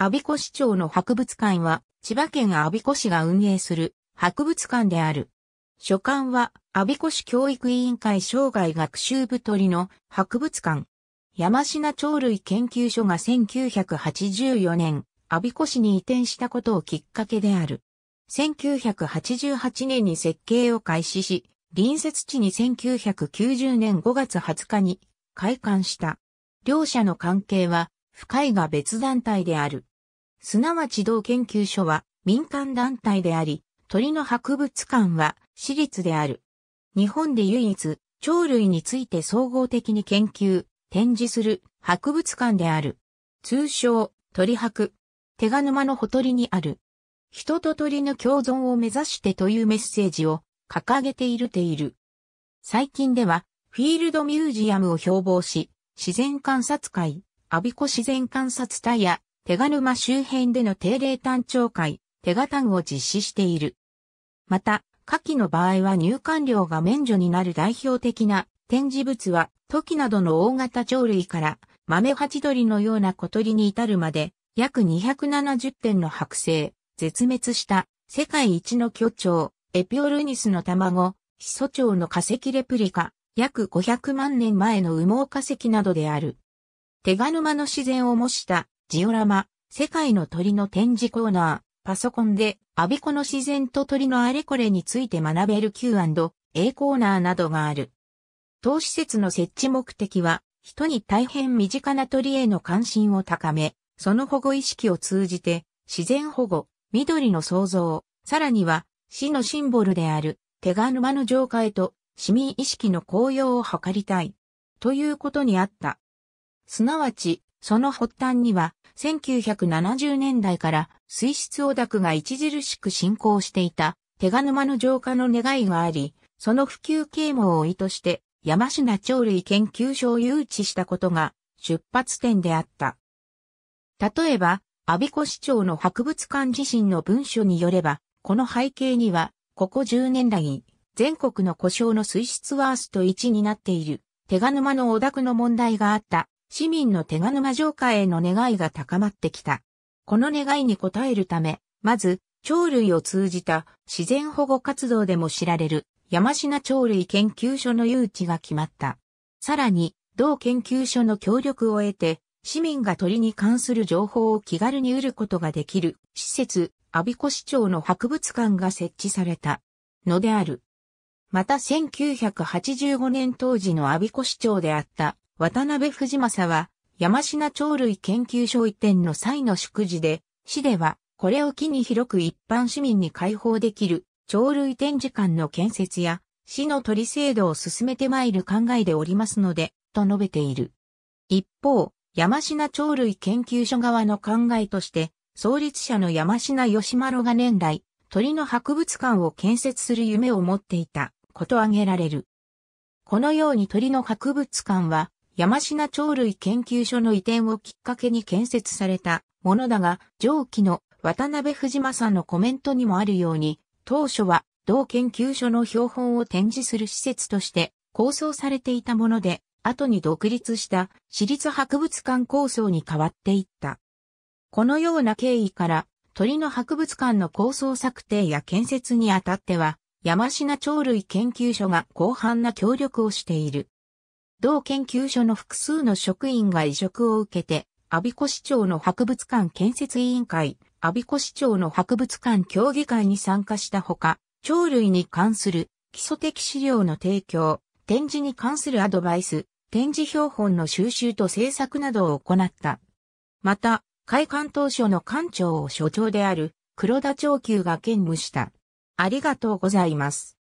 阿鼻子市長の博物館は、千葉県阿鼻子市が運営する博物館である。所管は、阿鼻子市教育委員会生涯学習部取の博物館。山品鳥類研究所が1984年、阿鼻子市に移転したことをきっかけである。1988年に設計を開始し、隣接地に1990年5月20日に開館した。両者の関係は、深いが別団体である。すなわち同研究所は民間団体であり、鳥の博物館は私立である。日本で唯一、鳥類について総合的に研究、展示する博物館である。通称、鳥博。手賀沼のほとりにある。人と鳥の共存を目指してというメッセージを掲げているている。最近では、フィールドミュージアムを標榜し、自然観察会、アビコ自然観察隊や手賀沼周辺での定例単調会、手賀単を実施している。また、下記の場合は入館料が免除になる代表的な展示物は、トキなどの大型鳥類から豆八鳥のような小鳥に至るまで、約270点の剥製、絶滅した世界一の巨鳥、エピオルニスの卵、始祖鳥の化石レプリカ、約500万年前の羽毛化石などである。手賀沼の自然を模したジオラマ、世界の鳥の展示コーナー、パソコンで、アビコの自然と鳥のあれこれについて学べる Q&A コーナーなどがある。当施設の設置目的は、人に大変身近な鳥への関心を高め、その保護意識を通じて、自然保護、緑の創造、さらには、市のシンボルである、手賀沼の浄化へと、市民意識の高揚を図りたい。ということにあった。すなわち、その発端には、1970年代から水質汚濁が著しく進行していた、手賀沼の浄化の願いがあり、その普及啓蒙を意図して、山品鳥類研究所を誘致したことが出発点であった。例えば、阿鼻子市長の博物館自身の文書によれば、この背景には、ここ10年来、全国の故障の水質ワースト1になっている、手賀沼の汚濁の問題があった市民の手賀沼城下への願いが高まってきた。この願いに応えるため、まず、鳥類を通じた自然保護活動でも知られる山品鳥類研究所の誘致が決まった。さらに、同研究所の協力を得て、市民が鳥に関する情報を気軽に得ることができる施設、阿鼻子市長の博物館が設置されたのである。また1985年当時の阿鼻子市長であった渡辺藤正は、山品鳥類研究所移転の際の祝辞で、市では、これを機に広く一般市民に開放できる鳥類展示館の建設や、市の鳥制度を進めてまいる考えでおりますので、と述べている。一方、山品鳥類研究所側の考えとして、創立者の山品義丸が年来、鳥の博物館を建設する夢を持っていたこと挙げられる。このように鳥の博物館は、山科鳥類研究所の移転をきっかけに建設されたものだが、上記の渡辺藤正のコメントにもあるように、当初は同研究所の標本を展示する施設として構想されていたもので、後に独立した私立博物館構想に変わっていった。このような経緯から、鳥の博物館の構想策定や建設にあたっては、山科鳥類研究所が広範な協力をしている。同研究所の複数の職員が移植を受けて、阿鼻子市長の博物館建設委員会、阿鼻子市長の博物館協議会に参加したほか、鳥類に関する基礎的資料の提供、展示に関するアドバイス、展示標本の収集と制作などを行った。また、会館当初の館長を所長である黒田長久が兼務した。ありがとうございます。